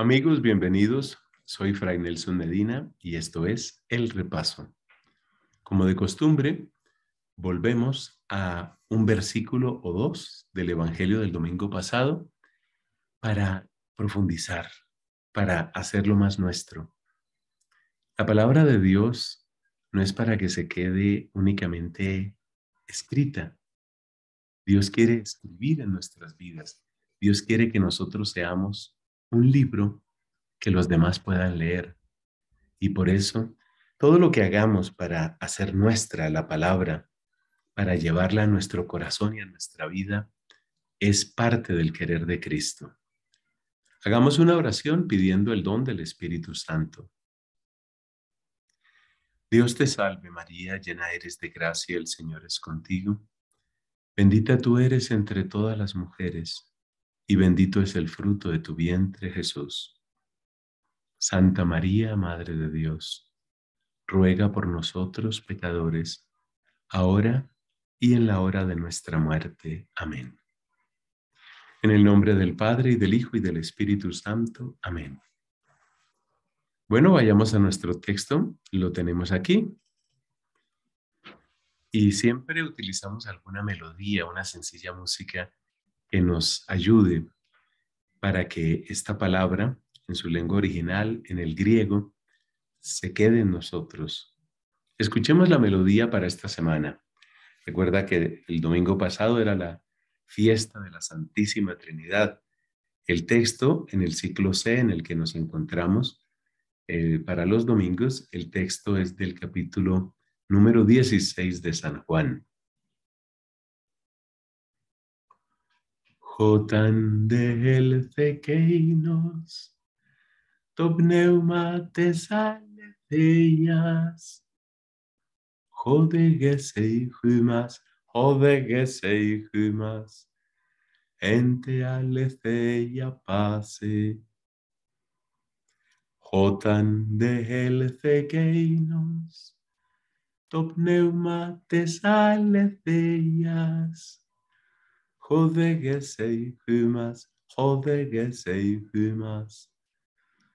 Amigos, bienvenidos. Soy Fray Nelson Medina y esto es El Repaso. Como de costumbre, volvemos a un versículo o dos del Evangelio del domingo pasado para profundizar, para hacerlo más nuestro. La palabra de Dios no es para que se quede únicamente escrita. Dios quiere escribir en nuestras vidas. Dios quiere que nosotros seamos un libro que los demás puedan leer. Y por eso, todo lo que hagamos para hacer nuestra la palabra, para llevarla a nuestro corazón y a nuestra vida, es parte del querer de Cristo. Hagamos una oración pidiendo el don del Espíritu Santo. Dios te salve María, llena eres de gracia, el Señor es contigo. Bendita tú eres entre todas las mujeres y bendito es el fruto de tu vientre, Jesús. Santa María, Madre de Dios, ruega por nosotros pecadores, ahora y en la hora de nuestra muerte. Amén. En el nombre del Padre, y del Hijo, y del Espíritu Santo. Amén. Bueno, vayamos a nuestro texto. Lo tenemos aquí. Y siempre utilizamos alguna melodía, una sencilla música que nos ayude para que esta palabra en su lengua original, en el griego, se quede en nosotros. Escuchemos la melodía para esta semana. Recuerda que el domingo pasado era la fiesta de la Santísima Trinidad. El texto en el ciclo C en el que nos encontramos eh, para los domingos, el texto es del capítulo número 16 de San Juan. ερχόταν καίνος το πνεύμα της αλευθείας. Χόδεγε σε ήχου μας, χόδεγε σε ήχου μας, εν τε αλευθεία πάση. Χόταν καίνος το πνεύμα της αλευθείας, entre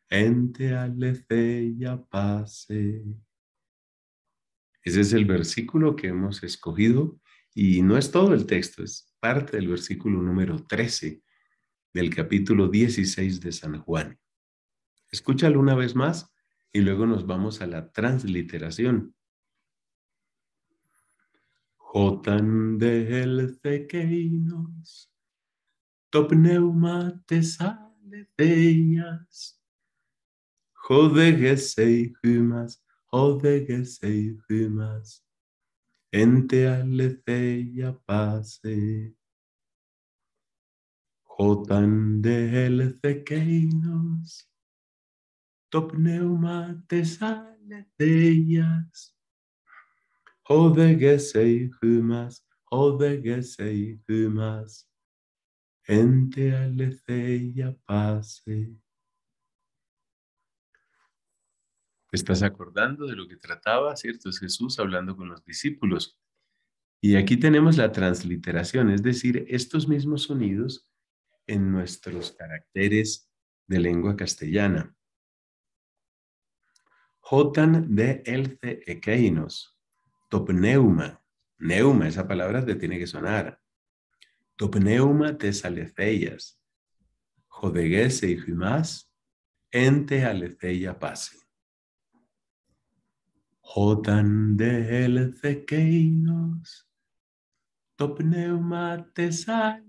ente y pase. Ese es el versículo que hemos escogido y no es todo el texto, es parte del versículo número 13 del capítulo 16 de San Juan. Escúchalo una vez más y luego nos vamos a la transliteración Όταν δε έλθε το πνεύμα της αληθείας, χόδεγες ειχήμας, η ειχήμας, εν τε αλευθεία πάσε. Όταν δε έλθε το πνεύμα της αλευθείας de humas, ente pase. estás acordando de lo que trataba, ¿cierto? Es Jesús hablando con los discípulos. Y aquí tenemos la transliteración, es decir, estos mismos sonidos en nuestros caracteres de lengua castellana. Jotan de elce equeinos, topneuma. Neuma, esa palabra te tiene que sonar. Topneuma tesaleceias. Jodegese y más ente alefeia pase. Jotan de elcekeinos, topneuma tesaleceias.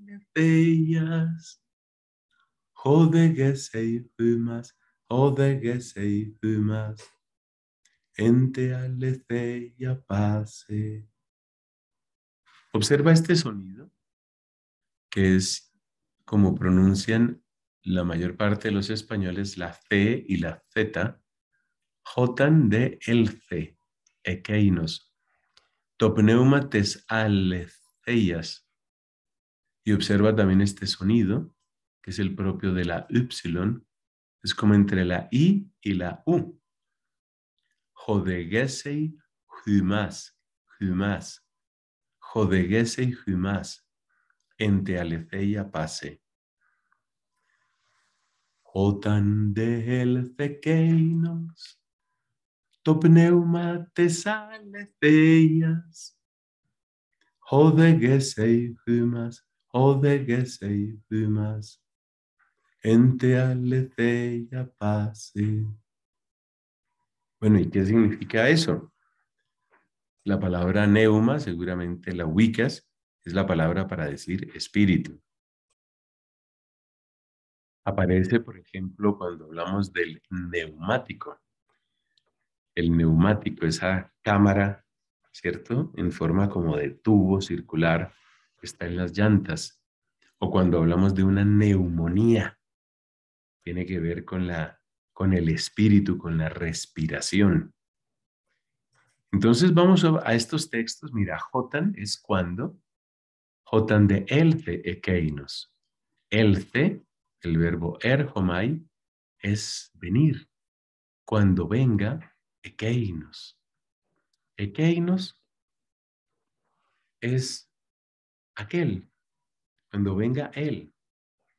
Jodegese y más jodegese y más te y pase. Observa este sonido, que es como pronuncian la mayor parte de los españoles la C y la Z, j de C, Ekeinos. topneumates aleceias. Y observa también este sonido, que es el propio de la Y, es como entre la I y la U. χοδεγέσαι χυμάς, χυμάς, χοδεγέσαι χυμάς, εν τε αλεθέια πάσε. Όταν δε έλθε καίνος, το πνεύμα της αλεθέειας, χοδεγέσαι χυμάς, χοδεγέσαι χυμάς, εν τε αλεθέια πάσε. Bueno, ¿y qué significa eso? La palabra neuma, seguramente la ubicas, es la palabra para decir espíritu. Aparece, por ejemplo, cuando hablamos del neumático. El neumático, esa cámara, ¿cierto? En forma como de tubo circular que está en las llantas. O cuando hablamos de una neumonía, tiene que ver con la con el espíritu, con la respiración. Entonces vamos a, estos textos. Mira, Jotan es cuando. Jotan de Elce Ekeinos. Elce, el verbo erjomai, es venir. Cuando venga, Ekeinos. Ekeinos es aquel. Cuando venga él.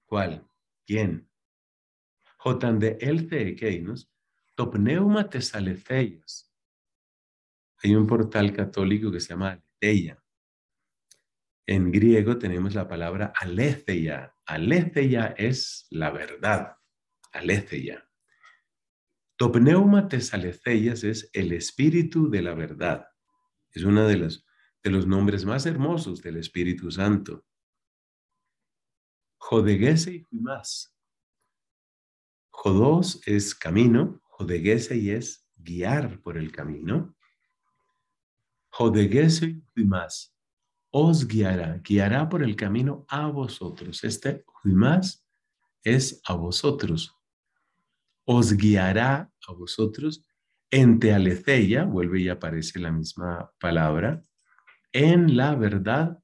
¿Cuál? ¿Quién? J de Topneuma Hay un portal católico que se llama Aletheia. En griego tenemos la palabra aletheia. Aletheia es la verdad. Aletheia. Topneuma tesaleceias es el espíritu de la verdad. Es uno de los, nombres más hermosos del Espíritu Santo. Jodeguese y más. Jodos es camino, y es guiar por el camino. Jodegese y más, os guiará, guiará por el camino a vosotros. Este más es a vosotros. Os guiará a vosotros en tealeceya, vuelve y aparece la misma palabra, en la verdad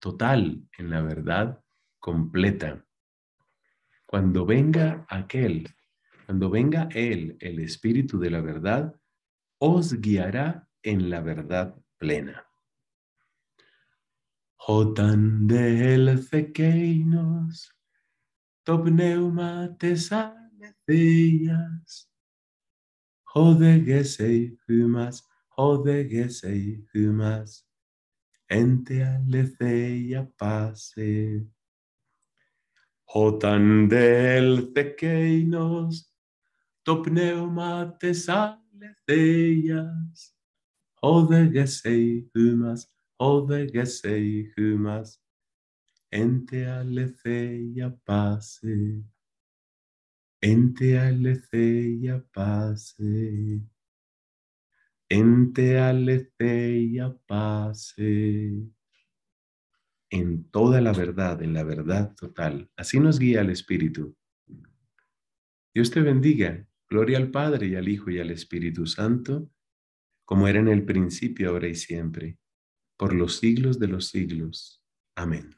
total, en la verdad completa. Cuando venga aquel, cuando venga Él, el Espíritu de la verdad, os guiará en la verdad plena. de el fequeinos, topneuma tesaneceias, jodeguesei humas, jodeguesei humas, ente aleceia pase. Όταν δέλθε κέινος το πνεύμα της Αλεθέιας, οδεγέσαι γεσέιχου μας, όδε γεσέιχου μας, εν τε πάσε, εν τε πάσε, εν τε πάσε. en toda la verdad, en la verdad total. Así nos guía el Espíritu. Dios te bendiga. Gloria al Padre y al Hijo y al Espíritu Santo, como era en el principio, ahora y siempre, por los siglos de los siglos. Amén.